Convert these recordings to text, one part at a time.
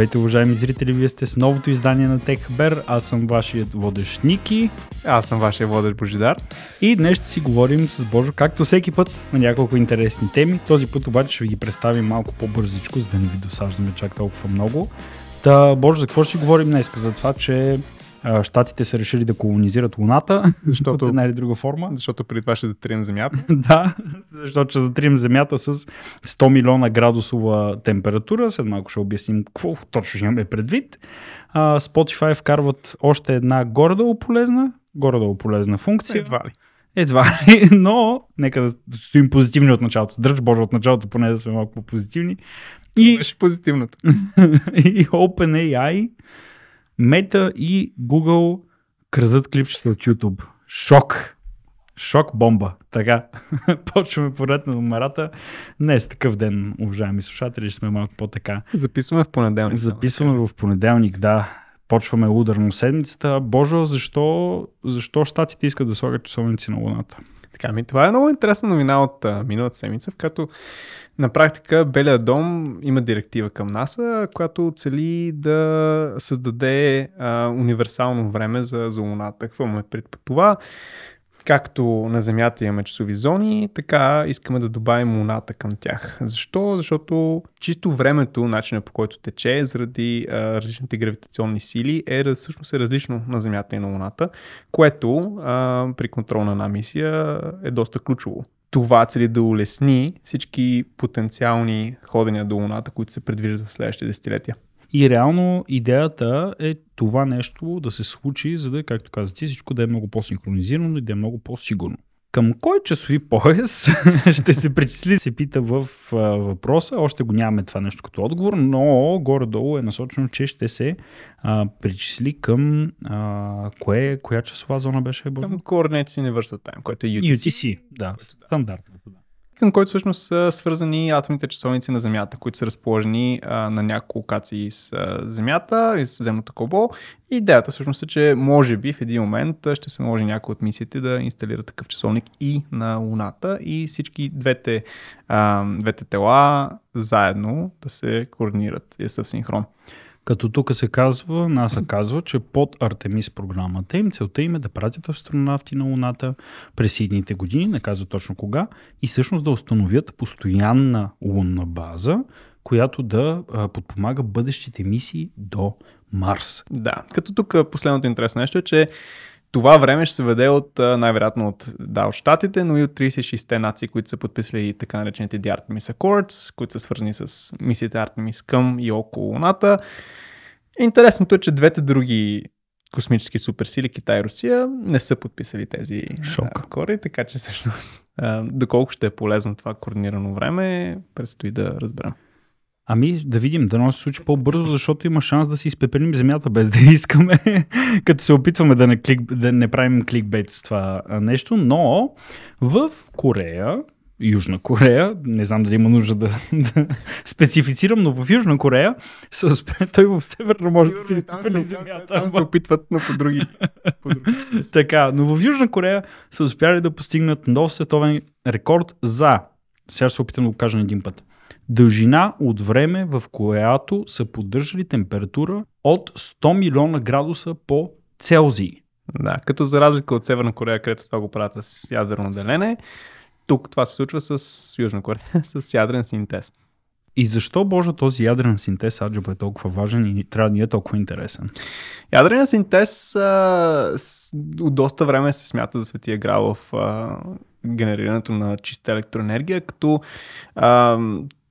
Здравейте, уважаеми зрители! Вие сте с новото издание на TechBer. Аз съм вашият водещ Ники. Аз съм вашия водещ Божидар. И днес ще си говорим с Божо, както всеки път, на няколко интересни теми. Този път обаче ще ви ги представим малко по-бързичко, за да не ви досаждаме чак толкова много. Та, Божо, за какво ще си говорим днес? За това, че Штатите са решили да колонизират Луната защото, една или друга форма. Защото преди това ще затрием Земята. да, защото ще затрием Земята с 100 милиона градусова температура. След малко ще обясним какво точно имаме предвид. А, Spotify вкарват още една горе-долу полезна, горе-долу полезна функция. Едва ли. Едва ли, но нека да стоим позитивни от началото. Дръж Боже от началото, поне да сме малко по-позитивни. И... Това беше позитивното. и OpenAI Мета и Google крадат клипчета от YouTube. Шок! Шок бомба. Така, почваме поред на номерата. Днес е такъв ден, уважаеми слушатели, ще сме малко по-така. Записваме в понеделник. Записваме в понеделник, да. Почваме ударно седмицата. Боже, защо, защо щатите искат да слагат часовници на Луната? Така ми, това е много интересна новина от а, миналата седмица, в която на практика Белия дом има директива към НАСА, която цели да създаде а, универсално време за, за Луната. Какво ме пред това? както на Земята имаме часови зони, така искаме да добавим Луната към тях. Защо? Защото чисто времето, начинът по който тече, заради а, различните гравитационни сили, е всъщност е различно на Земята и на Луната, което а, при контрол на една мисия е доста ключово. Това цели да улесни всички потенциални ходения до Луната, които се предвиждат в следващите десетилетия. И реално идеята е това нещо да се случи, за да, както каза ти, всичко да е много по-синхронизирано и да е много по-сигурно. Към кой часови пояс ще се причисли, се пита в а, въпроса. Още го нямаме това нещо като отговор, но горе-долу е насочено, че ще се а, причисли към а, кое, коя часова зона беше? Към Coordinates Universal Time, което е UTC. UTC, да, Стандартно. Да към който всъщност са свързани атомните часовници на Земята, които са разположени а, на няколко локации с а, Земята и с земното кълбо. И идеята всъщност е, че може би в един момент ще се наложи някои от мисиите да инсталира такъв часовник и на Луната и всички двете, а, двете тела заедно да се координират и са в синхрон. Като тук се казва, НАСА казва, че под Артемис програмата им целта им е да пратят астронавти на Луната през едните години, не казва точно кога, и всъщност да установят постоянна лунна база, която да подпомага бъдещите мисии до Марс. Да, като тук последното интересно нещо е, че това време ще се веде от, най-вероятно от, да, от щатите, но и от 36-те нации, които са подписали така наречените The Artemis Accords, които са свързани с мисиите Artemis към и около Луната. Интересното е, че двете други космически суперсили, Китай и Русия, не са подписали тези Шок. кори, така че всъщност доколко ще е полезно това координирано време, предстои да разберем. Ами да видим, да се случи по-бързо, защото има шанс да си изпепелим земята без да искаме, като се опитваме да не, клик, да не правим кликбейт с това нещо, но в Корея, Южна Корея, не знам дали има нужда да, да специфицирам, но в Южна Корея се успе, той в Северна може Южна, да си изпепели земята. Там се опитват, но по други. По други. така, но в Южна Корея са успяли да постигнат нов световен рекорд за сега ще се опитам да го кажа на един път дължина от време, в която са поддържали температура от 100 милиона градуса по Целзий. Да, като за разлика от Северна Корея, където това го правят с ядрено делене, тук това се случва с Южна Корея, с ядрен синтез. И защо, Боже, този ядрен синтез аджаба е толкова важен и трябва да ни е толкова интересен? Ядрен синтез а, с, от доста време се смята за светия грал в а, генерирането на чиста електроенергия, като а,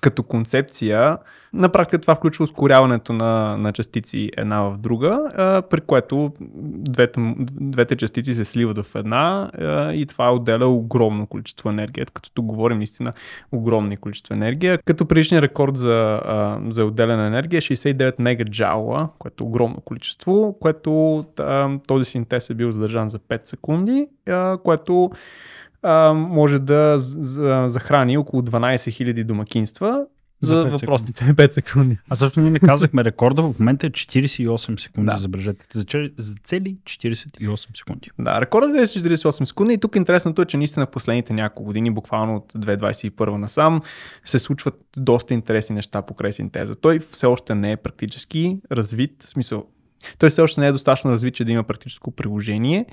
като концепция, на практика това включва ускоряването на, на частици една в друга, а, при което двете, двете частици се сливат в една а, и това отделя огромно количество енергия, като тук говорим наистина огромни количество енергия. Като предишният рекорд за, а, за отделена енергия е 69 мегаджаула, което е огромно количество, което а, този синтез е бил задържан за 5 секунди, а, което а, може да захрани около 12 000 домакинства за, за 5 въпросните 5 секунди. А също ние не казахме рекорда, в момента е 48 секунди, да. забележете. За, за цели 48 секунди. Да, рекордът е 48 секунди и тук интересното е, че наистина в последните няколко години, буквално от 2021 насам, се случват доста интересни неща покрай синтеза. Той все още не е практически развит, в смисъл той все още не е достатъчно развит, че да има практическо приложение,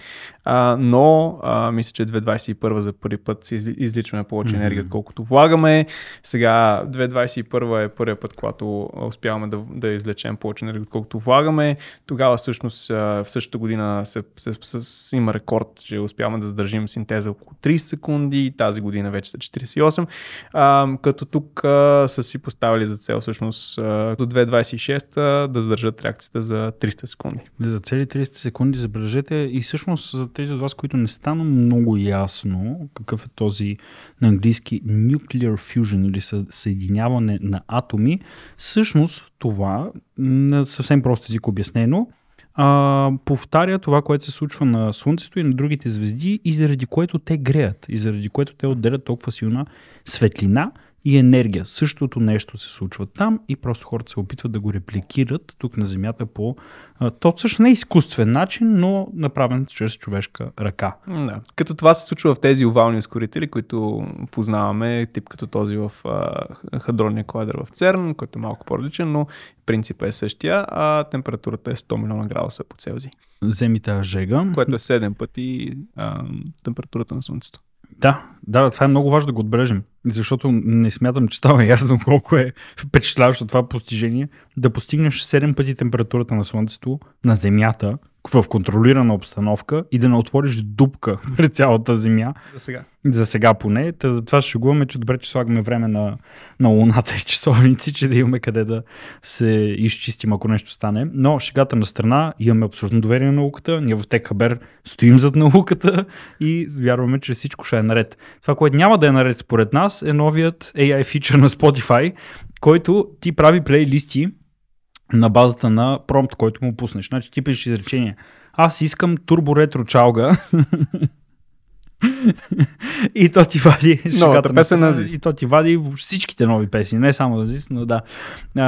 а, но а, мисля, че 2021 за първи път си изличваме повече mm-hmm. енергия, отколкото влагаме. Сега 2021 е първият път, когато успяваме да, да излечем повече енергия, отколкото влагаме. Тогава всъщност в същата година се, се, се, се, има рекорд, че успяваме да задържим синтеза около 30 секунди, тази година вече са 48, а, като тук а, са си поставили за цел всъщност а, до 2026 да задържат реакцията за 300 30 секунди. За цели 30 секунди забележете и всъщност за тези от вас, които не стана много ясно какъв е този на английски nuclear fusion или съединяване на атоми, всъщност това, на съвсем прост език обяснено, а, повтаря това, което се случва на Слънцето и на другите звезди и заради което те греят и заради което те отделят толкова силна светлина – и енергия. Същото нещо се случва там и просто хората се опитват да го репликират тук на Земята по то също не е изкуствен начин, но направен чрез човешка ръка. Да. Като това се случва в тези овални ускорители, които познаваме, тип като този в а, хадронния кладър в ЦЕРН, който е малко по-различен, но принципът е същия, а температурата е 100 милиона градуса по Целзий. Земите жега. Което е 7 пъти а, температурата на Слънцето. Да, да, това е много важно да го отбележим, защото не смятам, че става ясно колко е впечатляващо това постижение да постигнеш 7 пъти температурата на Слънцето, на Земята в контролирана обстановка и да не отвориш дупка пред цялата земя. За сега. За сега поне. За затова ще шегуваме, че добре, че слагаме време на, на луната и часовници, че да имаме къде да се изчистим, ако нещо стане. Но шегата на страна, имаме абсолютно доверие на науката, ние в Техабер стоим зад науката и вярваме, че всичко ще е наред. Това, което няма да е наред според нас, е новият AI фичър на Spotify, който ти прави плейлисти на базата на промпт, който му пуснеш. Значи ти пишеш изречение. Аз искам турбо ретро чалга и то ти вади шегата песен на Азис. И то ти вади всичките нови песни, не само Азис, но да.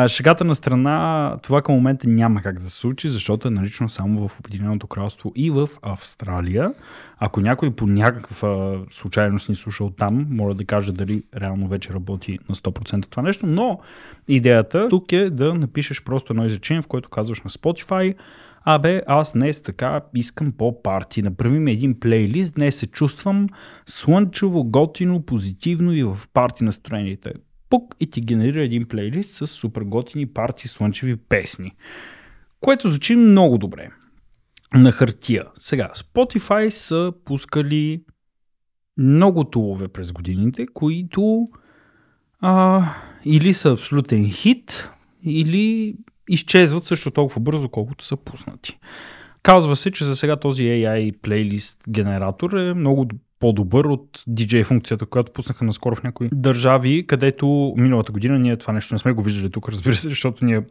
Шегата на страна, това към момента няма как да се случи, защото е налично само в Обединеното кралство и в Австралия. Ако някой по някаква случайност ни слуша от там, може да каже дали реално вече работи на 100% това нещо, но идеята тук е да напишеш просто едно изречение, в което казваш на Spotify, абе, аз днес така искам по-парти, направим един плейлист, днес се чувствам слънчево, готино, позитивно и в парти настроените. Пук и ти генерира един плейлист с супер готини парти слънчеви песни. Което звучи много добре на хартия. Сега, Spotify са пускали много тулове през годините, които а, или са абсолютен хит, или изчезват също толкова бързо, колкото са пуснати. Казва се, че за сега този AI плейлист генератор е много по-добър от DJ функцията, която пуснаха наскоро в някои държави, където миналата година ние това нещо не сме го виждали тук, разбира се, защото ние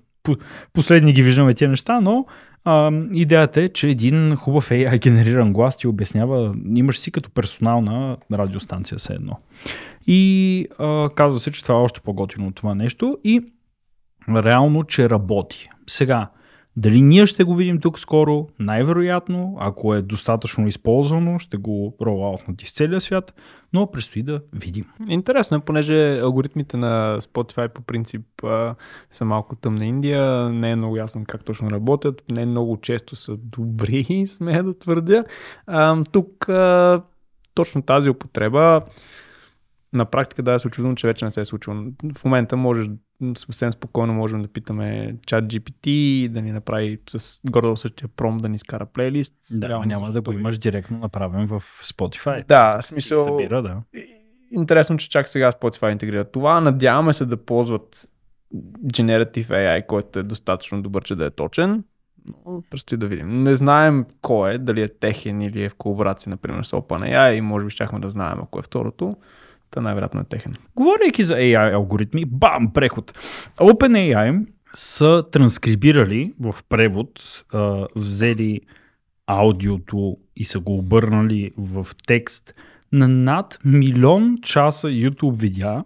последни ги виждаме тия неща, но а, идеята е, че един хубав AI генериран глас ти обяснява, имаш си като персонална радиостанция все едно. И а, казва се, че това е още по-готино от това нещо. И реално, че работи. Сега, дали ние ще го видим тук скоро? Най-вероятно, ако е достатъчно използвано, ще го ролаутнат из целия свят, но предстои да видим. Интересно, е, понеже алгоритмите на Spotify по принцип а, са малко тъмна Индия, не е много ясно как точно работят, не е много често са добри, смея да твърдя. А, тук а, точно тази употреба на практика да се случило, че вече не се е случило. В момента можеш съвсем спокойно можем да питаме чат GPT, да ни направи с гордо същия пром, да ни скара плейлист. Да, Реално, няма да го имаш директно направен в Spotify. Да, смисъл. Събира, да. Интересно, че чак сега Spotify интегрира това. Надяваме се да ползват Generative AI, който е достатъчно добър, че да е точен. Но предстои да видим. Не знаем кой е, дали е техен или е в колаборация, например, с OpenAI и може би щяхме да знаем, ако е второто. Та най-вероятно е техен. Говорейки за AI алгоритми, бам, преход. OpenAI са транскрибирали в превод, а, взели аудиото и са го обърнали в текст на над милион часа YouTube видеа,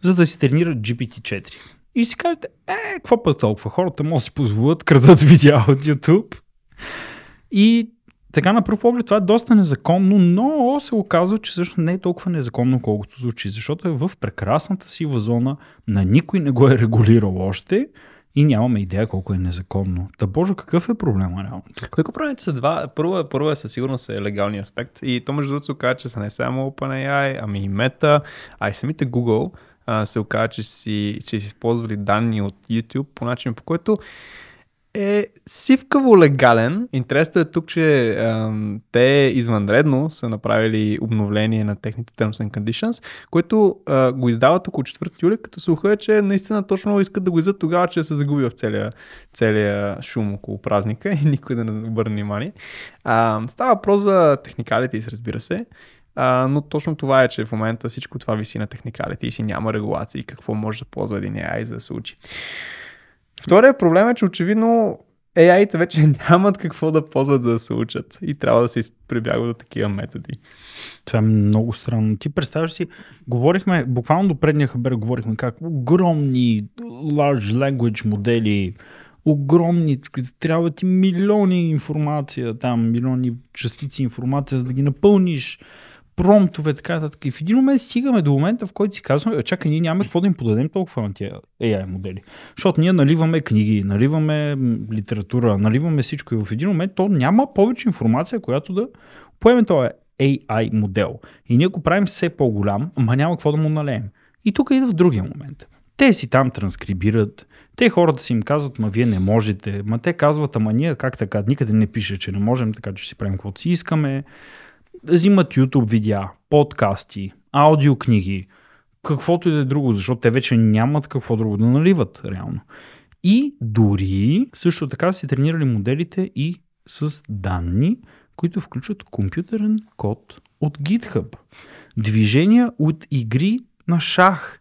за да си тренират GPT-4. И си кажете, е, какво път толкова? Хората могат да си позволят, крадат видеа от YouTube. И така на пръв поглед това е доста незаконно, но се оказва, че всъщност не е толкова незаконно, колкото звучи, защото е в прекрасната си зона, на никой не го е регулирал още и нямаме идея колко е незаконно. Та Боже, какъв е проблема реално? Какво проблемите са два. Първо е, първо е със сигурност е легалния аспект и то между другото се казва, че са не само OpenAI, ами и Meta, а и самите Google а, се оказа, че си, че си използвали данни от YouTube по начин, по който е сивкаво легален. Интересно е тук, че ам, те извънредно са направили обновление на техните Terms and Conditions, което а, го издават около 4 юли, като слуха че наистина точно искат да го издат тогава, че се загуби в целия, целия шум около празника и никой да не обърне внимание. А, става въпрос за техникалите, разбира се. Uh, но точно това е, че в момента всичко това виси на техникалите и си няма регулации, какво може да ползва един AI за да се учи. Втория проблем е, че очевидно ai те вече нямат какво да ползват за да се учат и трябва да се прибягват до такива методи. Това е много странно. Ти представяш си, говорихме, буквално до предния хабер говорихме как огромни large language модели, огромни, трябва ти милиони информация там, милиони частици информация, за да ги напълниш Промтове, така нататък. И в един момент стигаме до момента, в който си казваме, «Е, чакай, ние нямаме какво да им подадем толкова на тези AI модели. Защото ние наливаме книги, наливаме литература, наливаме всичко и в един момент то няма повече информация, която да поеме този AI модел. И ние го правим все по-голям, ама няма какво да му налеем. И тук идва в другия момент. Те си там транскрибират, те хората си им казват, ма вие не можете, ма те казват, ама ние как така, никъде не пише, че не можем, така че си правим каквото си искаме взимат YouTube видеа, подкасти, аудиокниги, каквото и да е друго, защото те вече нямат какво друго да наливат реално. И дори също така си тренирали моделите и с данни, които включват компютърен код от GitHub. Движения от игри на шах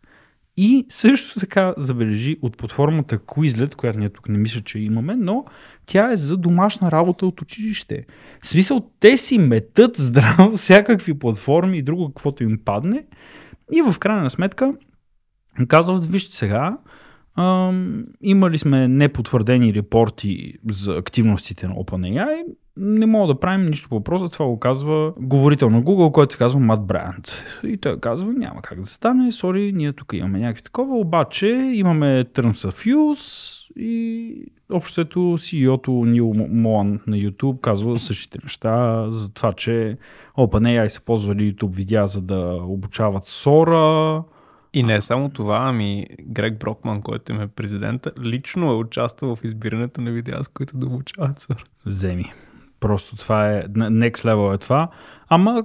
и също така забележи от платформата Quizlet, която ние тук не мисля, че имаме, но тя е за домашна работа от училище. В смисъл, те си метат здраво всякакви платформи и друго, каквото им падне. И в крайна сметка казват, вижте сега, ам, имали сме непотвърдени репорти за активностите на OpenAI, не мога да правим нищо по въпроса. Това го казва говорител на Google, който се казва Мат Брайант. И той казва, няма как да стане, сори, ние тук имаме някакви такова, обаче имаме Terms of Use и общото CEO-то Нил Моан на YouTube казва същите неща за това, че OpenAI са ползвали YouTube видеа, за да обучават Сора. И не само това, ами Грег Брокман, който им е президента, лично е участвал в избирането на видеа, с които да обучават Сора. Вземи. Просто това е, next level е това. Ама,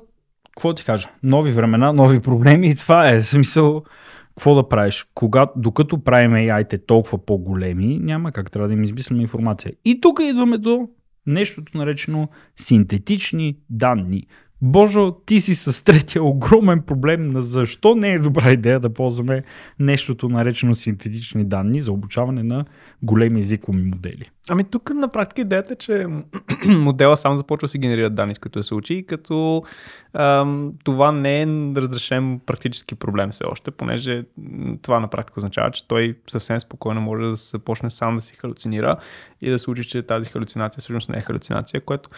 какво ти кажа? Нови времена, нови проблеми и това е смисъл. Какво да правиш? Когато, докато правим AI-те толкова по-големи, няма как трябва да им измисляме информация. И тук идваме до нещото наречено синтетични данни. Боже, ти си с третия огромен проблем на защо не е добра идея да ползваме нещото наречено синтетични данни за обучаване на големи езикови модели. Ами тук на практика идеята е, че модела сам започва да си генерира данни, с които да се учи и като ам, това не е разрешен практически проблем все още, понеже това на практика означава, че той съвсем спокойно може да започне сам да си халюцинира и да се учи, че тази халюцинация всъщност не е халюцинация, което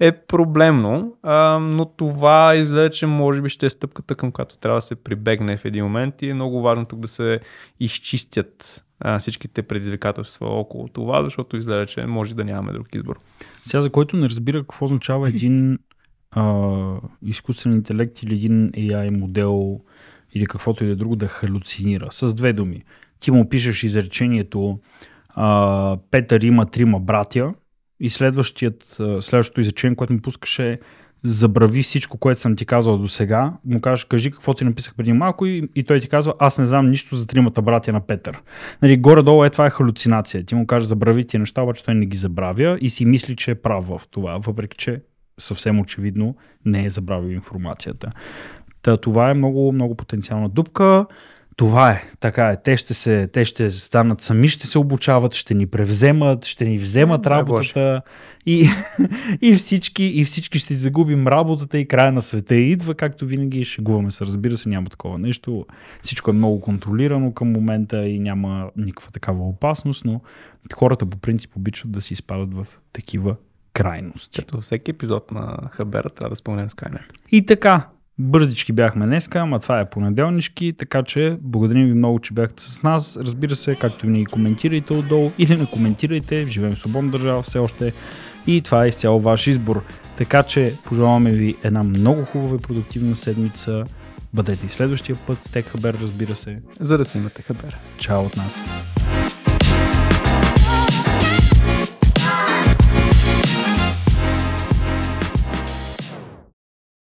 е проблемно, ам, но това изглежда, че може би ще е стъпката към която трябва да се прибегне в един момент и е много важно тук да се изчистят а, всичките предизвикателства около това, защото изглежда, че може да нямаме друг избор. Сега, за който не разбира какво означава един а, изкуствен интелект или един AI модел или каквото и да е друго да халюцинира. С две думи. Ти му пишеш изречението а, Петър има трима братя и следващото изречение, което му пускаше е забрави всичко, което съм ти казал до сега, му кажеш, кажи какво ти написах преди малко и, и той ти казва, аз не знам нищо за тримата братя на Петър. Нали, горе-долу е това е халюцинация. Ти му кажеш, забрави ти неща, обаче той не ги забравя и си мисли, че е прав в това, въпреки че съвсем очевидно не е забравил информацията. Та, това е много, много потенциална дупка. Това е, така е. Те ще, се, те ще станат сами, ще се обучават, ще ни превземат, ще ни вземат работата и, и, всички, и всички ще загубим работата и края на света идва, както винаги шегуваме се. Разбира се, няма такова нещо. Всичко е много контролирано към момента и няма никаква такава опасност, но хората по принцип обичат да се изпадат в такива крайности. Като всеки епизод на Хабера трябва да спомням Skynet. И така, Бързички бяхме днеска, ама това е понеделнички. така че благодарим ви много, че бяхте с нас. Разбира се, както ни коментирайте отдолу или не коментирайте, живеем в свободна държава все още и това е изцяло ваш избор. Така че пожелаваме ви една много хубава и продуктивна седмица. Бъдете и следващия път с Тек Хабер, разбира се. За да си имате Хабер. Чао от нас.